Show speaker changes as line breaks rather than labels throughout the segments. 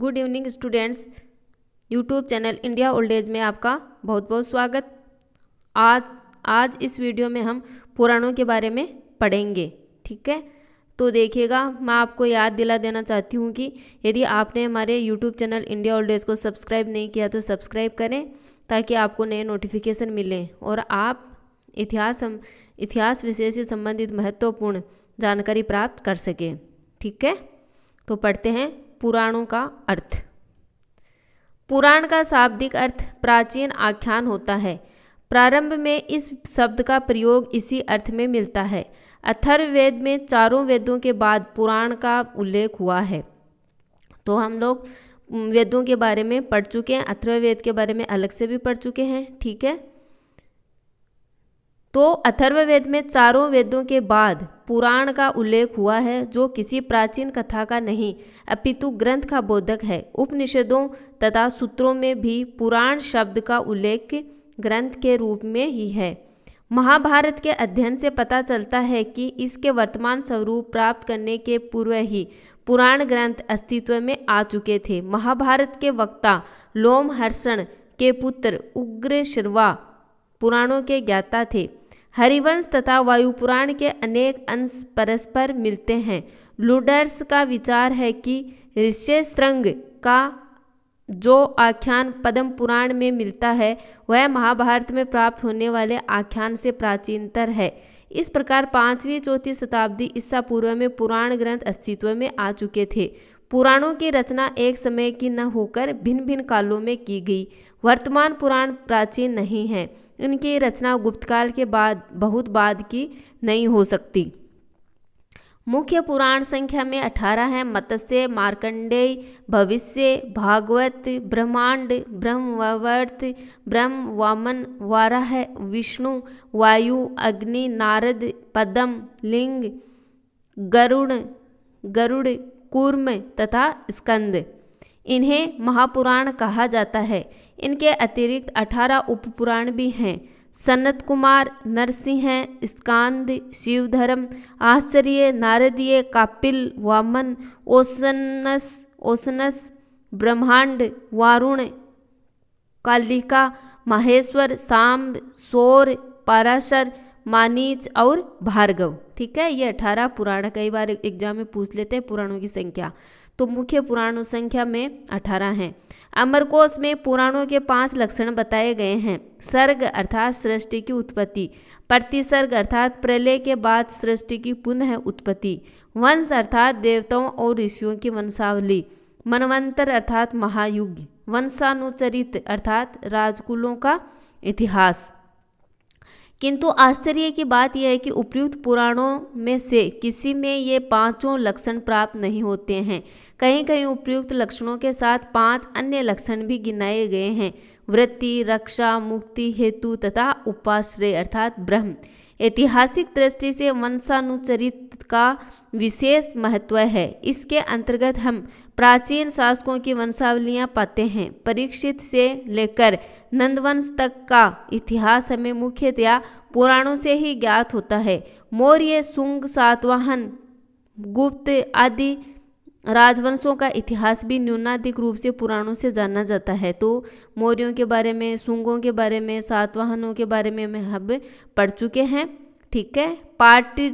good evening students YouTube channel India old age में आपका बहुत बहुत स्वागत आज आज इस वीडियो में हम पुराणों के बारे में पढ़ेंगे ठीक है तो देखिएगा मैं आपको याद दिला देना चाहती हूँ कि यदि आपने हमारे YouTube channel India old age को सब्सक्राइब नहीं किया तो सब्सक्राइब करें ताकि आपको नए नोटिफिकेशन मिले और आप इतिहास हम इतिहास विषय से संबंधित महत्वपूर्ण जानकारी प्राप्त कर सकें ठीक है तो पढ़ते हैं पुराणों का अर्थ पुराण का शाब्दिक अर्थ प्राचीन आख्यान होता है प्रारंभ में इस शब्द का प्रयोग इसी अर्थ में मिलता है अथर्ववेद में चारों वेदों के बाद पुराण का उल्लेख हुआ है तो हम लोग वेदों के बारे में पढ़ चुके हैं अथर्ववेद के बारे में अलग से भी पढ़ चुके हैं ठीक है तो अथर्ववेद में चारों वेदों के बाद पुराण का उल्लेख हुआ है जो किसी प्राचीन कथा का नहीं अपितु ग्रंथ का बोधक है उपनिषदों तथा सूत्रों में भी पुराण शब्द का उल्लेख ग्रंथ के रूप में ही है महाभारत के अध्ययन से पता चलता है कि इसके वर्तमान स्वरूप प्राप्त करने के पूर्व ही पुराण ग्रंथ अस्तित्व में आ चुके थे महाभारत के वक्ता लोमहर्षण के पुत्र उग्र शिरवा पुराणों के ज्ञाता थे हरिवंश तथा वायुपुराण के अनेक अंश परस्पर मिलते हैं लूडर्स का विचार है कि ऋष्यशृंग का जो आख्यान पद्म पुराण में मिलता है वह महाभारत में प्राप्त होने वाले आख्यान से प्राचीनतर है इस प्रकार पाँचवीं चौथी शताब्दी ईसा पूर्व में पुराण ग्रंथ अस्तित्व में आ चुके थे पुराणों की रचना एक समय की न होकर भिन्न भिन्न कालों में की गई वर्तमान पुराण प्राचीन नहीं हैं इनकी रचना गुप्तकाल के बाद बहुत बाद की नहीं हो सकती मुख्य पुराण संख्या में अठारह हैं मत्स्य मार्कंडेय भविष्य भागवत ब्रह्मांड ब्रह्मवर्त ब्रह्म वामन वाराह विष्णु वायु अग्नि नारद पद्म लिंग गरुड़ गरुड़ कूर्म तथा स्कंद इन्हें महापुराण कहा जाता है इनके अतिरिक्त अठारह उपपुराण भी हैं सनत कुमार नरसिंह स्कांद शिवधर्म आश्चर्य नारदीय कापिल वामन ओसनस ओसनस ब्रह्मांड वारुण कालिका माहेश्वर सांब सौर पाराशर मानीच और भार्गव ठीक है ये अठारह पुराण कई बार एग्जाम में पूछ लेते हैं पुराणों की संख्या तो मुख्य पुराणों संख्या में अठारह हैं अमरकोश में पुराणों के पांच लक्षण बताए गए हैं सर्ग अर्थात सृष्टि की उत्पत्ति प्रतिसर्ग अर्थात प्रलय के बाद सृष्टि की पुनः उत्पत्ति वंश अर्थात देवताओं और ऋषियों की वंशावली मनवंतर अर्थात महायुग वंशानुचरित अर्थात राजकुलों का इतिहास किंतु आश्चर्य की बात यह है कि उपयुक्त पुराणों में से किसी में ये पांचों लक्षण प्राप्त नहीं होते हैं कहीं कहीं उपयुक्त लक्षणों के साथ पांच अन्य लक्षण भी गिनाए गए हैं वृत्ति रक्षा मुक्ति हेतु तथा उपाश्रय अर्थात ब्रह्म ऐतिहासिक दृष्टि से वंशानुचरित का विशेष महत्व है इसके अंतर्गत हम प्राचीन शासकों की वंशावलियाँ पाते हैं परीक्षित से लेकर नंदवंश तक का इतिहास हमें मुख्यतया पुराणों से ही ज्ञात होता है मौर्य सुंग सातवाहन गुप्त आदि राजवंशों का इतिहास भी न्यूनाधिक रूप से पुराणों से जाना जाता है तो मौर्यों के बारे में शुंगों के बारे में सातवाहनों के बारे में हम पढ़ चुके हैं ठीक है पार्टी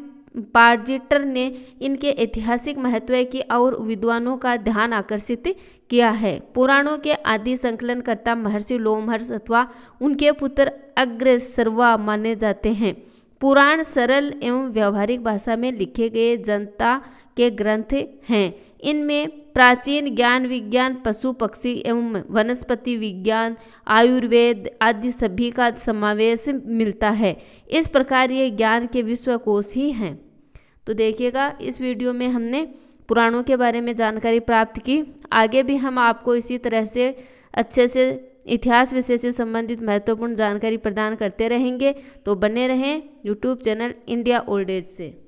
पार्जिटर ने इनके ऐतिहासिक महत्व की और विद्वानों का ध्यान आकर्षित किया है पुराणों के आदि संकलनकर्ता महर्षि लोमहर्ष अथवा उनके पुत्र अग्रसर्वा माने जाते हैं पुराण सरल एवं व्यवहारिक भाषा में लिखे गए जनता के ग्रंथ हैं इनमें प्राचीन ज्ञान विज्ञान पशु पक्षी एवं वनस्पति विज्ञान आयुर्वेद आदि सभी का समावेश मिलता है इस प्रकार ये ज्ञान के विश्वकोश ही हैं तो देखिएगा इस वीडियो में हमने पुराणों के बारे में जानकारी प्राप्त की आगे भी हम आपको इसी तरह से अच्छे से इतिहास विषय से संबंधित महत्वपूर्ण जानकारी प्रदान करते रहेंगे तो बने रहें YouTube channel India old age से